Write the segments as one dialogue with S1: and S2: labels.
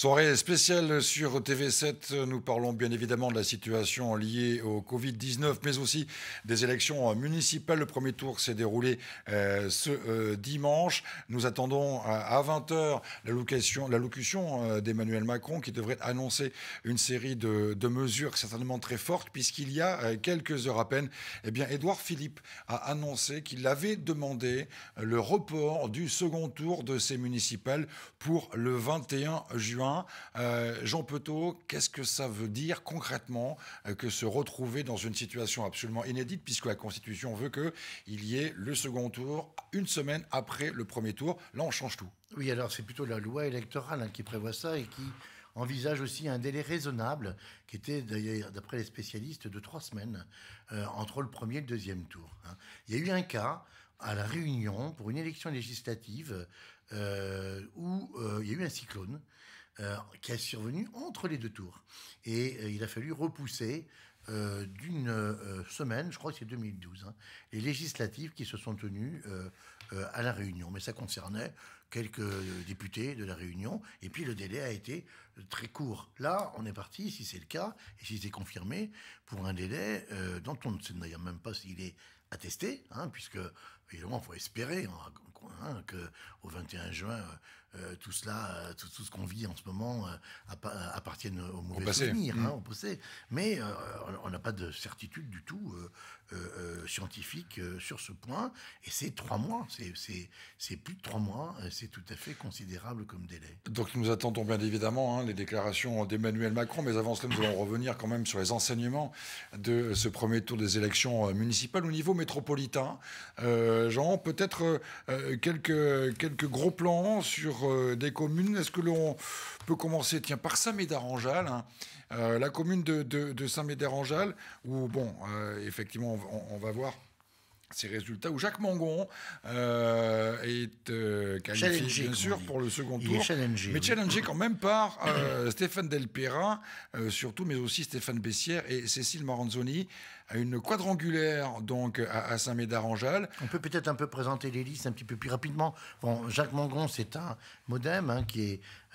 S1: Soirée spéciale sur TV7. Nous parlons bien évidemment de la situation liée au Covid-19, mais aussi des élections municipales. Le premier tour s'est déroulé euh, ce euh, dimanche. Nous attendons euh, à 20h la locution, d'Emmanuel Macron qui devrait annoncer une série de, mesures certainement très fortes, puisqu'il y a quelques heures à peine, eh bien, Édouard Philippe a annoncé qu'il avait demandé le report du second tour de ces municipales pour le 21 juin euh, Jean Petot, qu'est-ce que ça veut dire concrètement euh, que se retrouver dans une situation absolument inédite, puisque la Constitution veut qu'il y ait le second tour une semaine après le premier tour Là, on change tout.
S2: Oui, alors c'est plutôt la loi électorale hein, qui prévoit ça et qui envisage aussi un délai raisonnable, qui était d'ailleurs, d'après les spécialistes, de trois semaines euh, entre le premier et le deuxième tour. Hein. Il y a eu un cas à la Réunion pour une élection législative où il y a eu un cyclone euh, qui est survenu entre les deux tours. Et euh, il a fallu repousser euh, d'une semaine, je crois que c'est 2012, hein, les législatives qui se sont tenues à La Réunion. Mais ça concernait quelques députés de La Réunion. Et puis le délai a été très court. Là, on est parti, si c'est le cas, et si c'est confirmé, pour un délai euh, dont on ne sait d'ailleurs même pas s'il est attesté, hein, puisque évidemment, il faut espérer hein, hein que au 21 juin, euh, tout cela, euh, tout, ce qu'on vit en ce moment, euh, appartienne au mauvais souvenir, hein, mm. au passé. Mais on n'a pas de certitude du tout scientifique sur ce point. Et c'est trois mois, c'est plus de trois mois, c'est tout à fait considérable comme délai.
S1: Donc nous attendons bien évidemment les déclarations d'Emmanuel Macron, mais avant cela, nous allons revenir quand même sur les enseignements de ce premier tour des élections euh, municipales au niveau métropolitain. Euh, Jean, peut-être euh, quelques, quelques gros plans sur des communes. Est-ce que l'on peut commencer tiens, par saint médard hein, en la commune de, saint médard en où, bon, effectivement, on va voir ces résultats où Jacques Mangon euh, est euh, qualifié bien sûr pour le second tour, mais challenger quand même par euh, Stéphane Delpera surtout, mais aussi Stéphane Bessière et Cécile Maranzoni une quadrangulaire donc à, Saint-Médard-en-Jalles. On peut peut-être un peu présenter les listes un petit peu plus rapidement. Bon, Jacques Mangon, c'est un
S2: modem hein,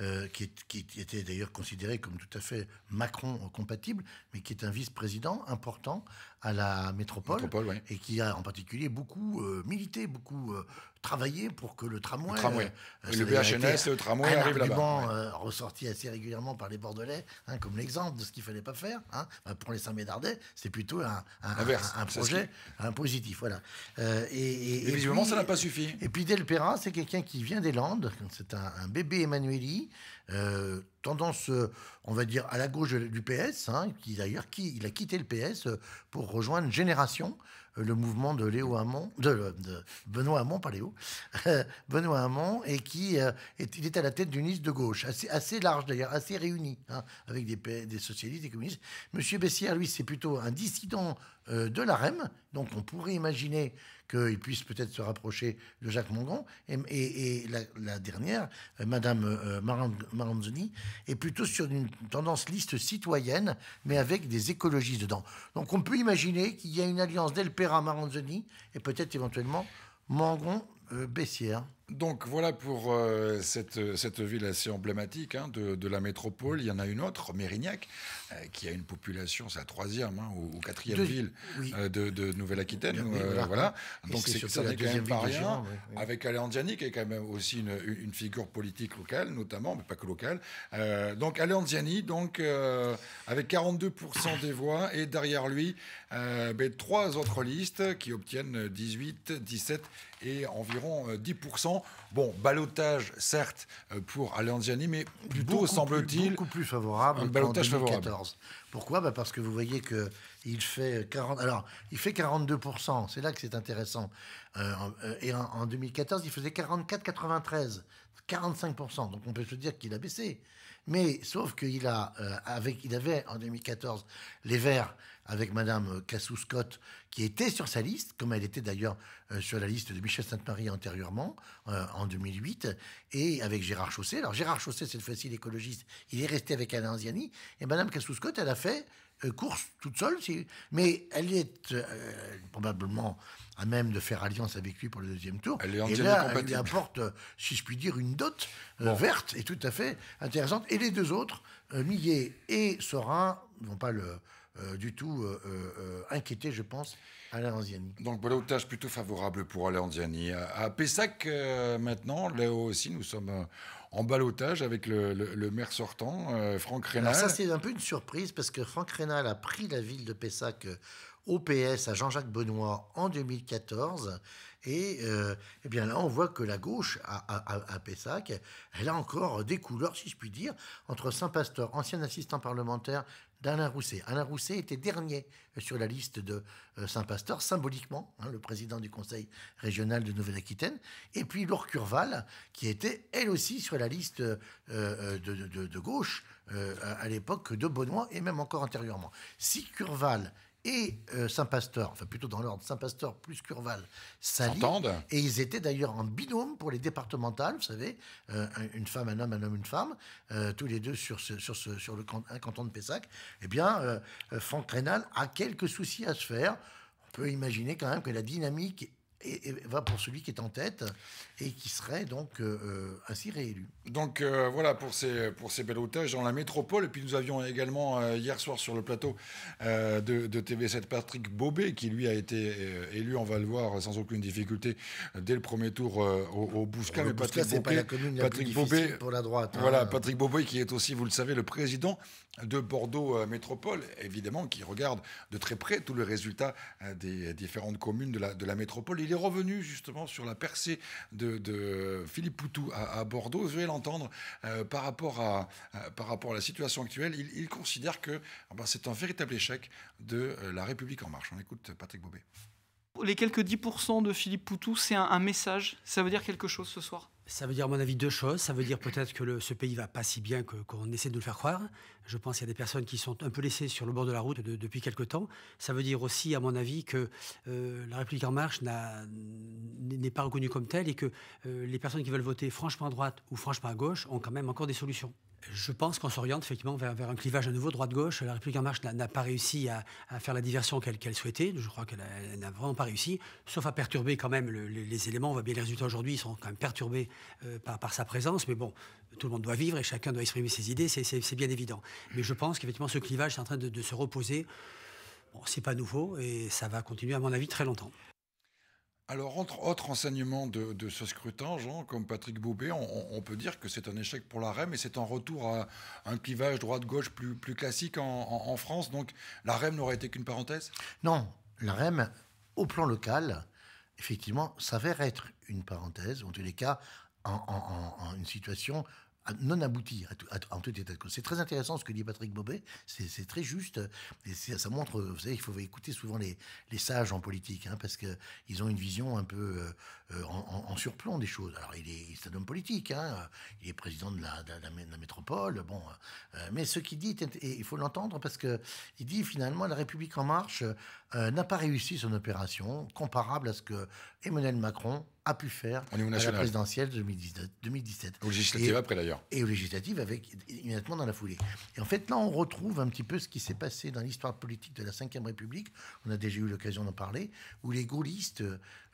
S2: euh, qui, était d'ailleurs considéré comme tout à fait Macron compatible, mais qui est un vice-président important à la métropole, et qui a en particulier beaucoup euh, milité, beaucoup euh, travailler pour que le tramway. Le euh, le BHNS et le tramway arrivent là-bas. Un euh, ressorti assez régulièrement par les Bordelais, hein, comme l'exemple de ce qu'il ne fallait pas faire. Hein. Bah, pour les Saint-Médardais, c'est plutôt un, projet un positif. Voilà. Euh, et, et, ça n'a pas suffi. Et puis Del c'est quelqu'un qui vient des Landes. C'est un, bébé Emmanueli. tendance, on va dire, à la gauche du PS, hein, qui d'ailleurs qui, il a quitté le PS pour rejoindre Génération, le mouvement de Léo Hamon, de, Benoît Hamon, pas Léo, Benoît Hamon, et qui euh, est, il est à la tête d'une liste de gauche, assez, large d'ailleurs, assez réunie, hein, avec des, des socialistes, et communistes. Monsieur Bessière, lui, c'est plutôt un dissident euh, de la e donc on pourrait imaginer qu'il puisse peut-être se rapprocher de Jacques Mangon Et, la, dernière, euh, Madame euh, Maranzoni, est plutôt sur une tendance liste citoyenne, mais avec des écologistes dedans. Donc on peut imaginer qu'il y a une alliance delpera maranzoni et peut-être éventuellement
S1: Mangon-Bessière. Donc voilà pour euh, cette, cette, ville assez emblématique hein, de, la métropole. Il y en a une autre, Mérignac, euh, qui a une population, c'est la troisième hein, ou, quatrième ville euh, de, Nouvelle-Aquitaine. Donc c'est quand même Avec Alain qui est quand même aussi une, figure politique locale, notamment, mais pas que locale. donc Alain Ziani, donc, avec 42% des voix, et derrière lui, ben, trois autres listes qui obtiennent 18, 17 et environ 10% bon, balotage, certes, euh, pour Alanziani, mais plutôt, semble-t-il. Beaucoup plus favorable. Un en 2014.
S2: Pourquoi bah, Parce que vous voyez que. Il fait 40, euh, alors, il fait 42%, c'est là que c'est intéressant. Euh, et en, 2014, il faisait 44,93, 45%. Donc on peut se dire qu'il a baissé. Mais sauf qu'il a, avec, il avait en 2014 les Verts avec Madame euh, Cassou-Scott, qui était sur sa liste, comme elle était d'ailleurs euh, sur la liste de Michel Sainte-Marie antérieurement, euh, en 2008, et avec Gérard Chausset. Alors Gérard Chausset, cette fois-ci l'écologiste, il est resté avec Alain Ziani, et Madame Cassou-Scott, elle a fait course toute seule, mais elle est probablement à même de faire alliance avec lui pour le deuxième tour. Elle est et là, elle apporte, si je puis dire, une dot verte et tout à fait intéressante. Et les deux autres, Millet et Sorin, vont pas le euh, du tout euh, euh, inquiété, je pense, à Anziani. Donc,
S1: balotage plutôt favorable pour Alain À Pessac, maintenant, là aussi, nous sommes en balotage avec le, maire sortant, Franck Rénal. ça, c'est
S2: un peu une surprise parce que Franck Rénal a pris la ville de Pessac au PS à Jean-Jacques Benoît en 2014. Et, eh bien là, on voit que la gauche à, à, Pessac, elle a encore des couleurs, si je puis dire, entre Saint-Pasteur, ancien assistant parlementaire d'Alain Rousset. Alain Rousset était dernier euh, sur la liste de euh, Saint-Pasteur, symboliquement, hein, le président du conseil régional de Nouvelle-Aquitaine. Et puis Laure Curval, qui était elle aussi sur la liste euh, de, gauche à l'époque de Benoît et même encore antérieurement. Si Curval et euh, Saint-Pasteur, enfin plutôt dans l'ordre, Saint-Pasteur plus Curval, Sali. Et ils étaient d'ailleurs en binôme pour les départementales, vous savez, euh, une femme, un homme, un homme, une femme, euh, tous les deux sur, sur, sur le un canton de Pessac. Eh bien, Franck a quelques soucis à se faire. On peut imaginer quand même que la dynamique et, va pour celui qui est en tête et qui serait donc euh,
S1: euh, ainsi réélu. Donc euh, voilà pour ces, pour ces belles otages dans la métropole. Et puis nous avions également hier soir sur le plateau de, TV7 Patrick Bobet qui lui a été élu, on va le voir, sans aucune difficulté dès le premier tour au, au Patrick Bobet, pas la commune pour la droite. Hein. Voilà, Patrick Bobet qui est aussi, vous le savez, le président de Bordeaux Métropole, évidemment, qui regarde de très près tous les résultats des différentes communes de la, de la métropole. Il revenu justement sur la percée de, Philippe Poutou à, Bordeaux. Vous allez l'entendre euh, par, rapport à, par rapport à la situation actuelle. Il, considère que ah ben, c'est un véritable échec de euh, la République en marche. On écoute Patrick Bobet. Les quelques 10% de Philippe Poutou, c'est un message. Ça veut dire quelque chose ce soir ça veut dire, à mon avis, deux choses. Ça veut
S2: dire peut-être que ce pays va pas si bien que, qu'on essaie de nous le faire croire. Je pense qu'il y a des personnes qui sont un peu laissées sur le bord de la route depuis quelque temps. Ça veut dire aussi, à mon avis, que euh, la République en marche n'est pas reconnue comme telle et que euh, les personnes qui veulent voter franchement à droite ou franchement à gauche ont quand même encore des solutions je pense qu'on s'oriente effectivement vers, un clivage à nouveau droite-gauche. La République en marche n'a pas réussi à, faire la diversion qu'elle souhaitait. Je crois qu'elle n'a vraiment pas réussi, sauf à perturber quand même les, éléments. On voit bien les résultats aujourd'hui, ils sont quand même perturbés euh, par, sa présence. Mais bon, tout le monde doit vivre et chacun doit exprimer ses idées, c'est bien évident. Mais je pense qu'effectivement ce clivage est en train de, de se reposer. Bon, c'est pas nouveau et ça va continuer à mon avis très longtemps.
S1: Alors, entre autres renseignements de, ce scrutin, Jean, comme Patrick Boubé, on, peut dire que c'est un échec pour la REM et c'est un retour à un clivage droite-gauche plus, classique en, France. Donc, la REM n'aurait été qu'une parenthèse
S2: Non, la REM, au plan local, effectivement, s'avère être une parenthèse, en tous les cas, en une situation non abouti à en tout état de cause. C'est très intéressant ce que dit Patrick Bobet, c'est très juste, et ça montre, vous savez, il faut écouter souvent les, les sages en politique, hein, parce qu'ils ont une vision un peu euh, en, surplomb des choses. Alors il est, il un homme politique, hein, il est président de la, de la, de la métropole, bon, mais ce qu'il dit, il faut l'entendre parce que il dit finalement la République en marche euh, n'a pas réussi son opération comparable à ce que Emmanuel Macron a pu faire à la présidentielle de 2017. après d'ailleurs. Et au législatives avec immédiatement dans la foulée. Et en fait là on retrouve un petit peu ce qui s'est passé dans l'histoire politique de la Ve République. On a déjà eu l'occasion d'en parler où les gaullistes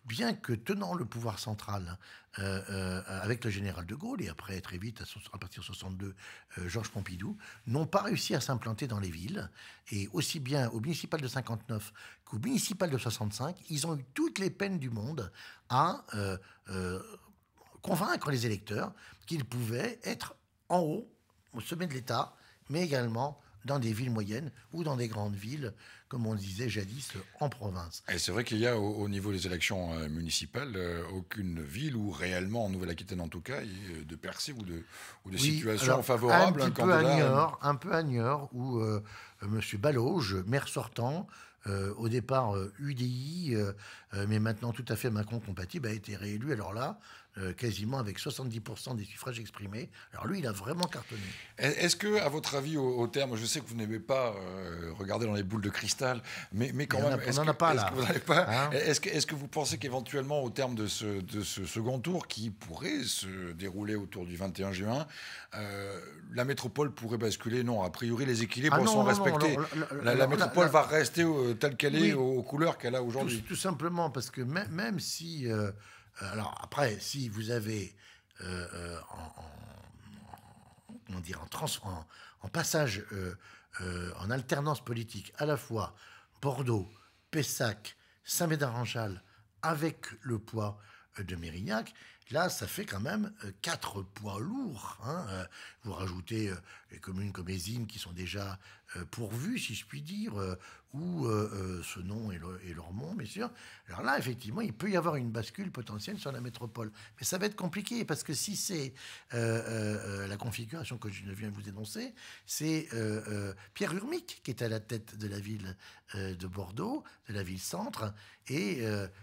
S2: bien que tenant le pouvoir central euh, euh, avec le général de Gaulle et après très vite, à, partir de 62, euh, Georges Pompidou, n'ont pas réussi à s'implanter dans les villes. Et aussi bien au municipal de 59 qu'au municipal de 65, ils ont eu toutes les peines du monde à convaincre les électeurs qu'ils pouvaient être en haut, au sommet de l'État, mais également dans des villes moyennes ou dans des grandes villes, comme on disait jadis, en province.
S1: Et c'est vrai qu'il y a au, niveau des élections euh, municipales euh, aucune ville ou réellement en Nouvelle-Aquitaine en tout cas de percée ou de, ou de situation favorable un, un peu à Niort,
S2: un peu à où euh, Monsieur M. Baloge, maire sortant, au départ UDI, mais maintenant tout à fait Macron compatible, a été réélu. Alors là, euh, quasiment avec 70% des suffrages exprimés. Alors lui, il a vraiment cartonné.
S1: Est-ce que, à votre avis, au, terme, je sais que vous n'aimez pas euh, regarder dans les boules de cristal, mais, quand même, on n'en a pas là. Hein est-ce que, est-ce que vous pensez qu'éventuellement, au terme de ce, second tour, qui pourrait se dérouler autour du 21 juin, euh, la métropole pourrait basculer Non, a priori, les équilibres ah sont respectés. la, métropole va rester telle qu'elle est, aux, couleurs qu'elle a aujourd'hui. Tout, simplement parce que
S2: même si euh, alors après, si vous avez euh, euh, en, en, passage, en alternance politique, à la fois Bordeaux, Pessac, saint médard en avec le poids de Mérignac, Là, ça fait quand même euh, quatre poids lourds. Hein, euh, vous rajoutez euh, les communes comme Ézine qui sont déjà pourvues, si je puis dire, ou ce nom et, leur et Mais bien sûr. Alors là, effectivement, il peut y avoir une bascule potentielle sur la métropole. Mais ça va être compliqué parce que si c'est la configuration que je viens de vous dénoncer, c'est Pierre Urmic qui est à la tête de la ville de Bordeaux, de la ville centre. Et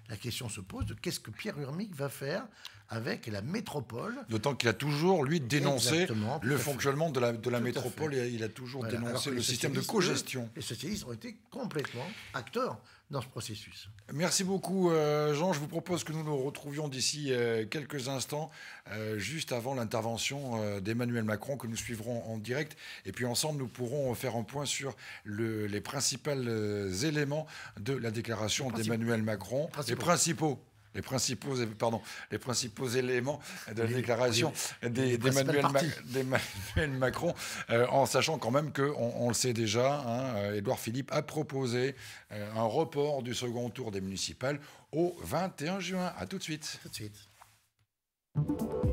S2: la question se pose de qu'est-ce que Pierre Urmic va faire avec la métropole.
S1: D'autant qu'il a toujours, lui, dénoncé le fonctionnement de la, métropole et il a toujours dénoncé le système de co-gestion.
S2: Les socialistes ont été complètement acteurs dans ce processus.
S1: Merci beaucoup, euh, Jean. Je vous propose que nous nous retrouvions d'ici euh, quelques instants, euh, juste avant l'intervention d'Emmanuel Macron, que nous suivrons en direct. Et puis ensemble, nous pourrons faire un point sur les principaux éléments de la déclaration d'Emmanuel Macron. Les principaux les principaux, pardon, les principaux éléments de la déclaration d'Emmanuel des, Macron, euh, en sachant quand même qu'on le sait déjà, Edouard hein, euh, Philippe a proposé euh, un report du second tour des municipales au 21 juin. À tout de suite. Tout de suite.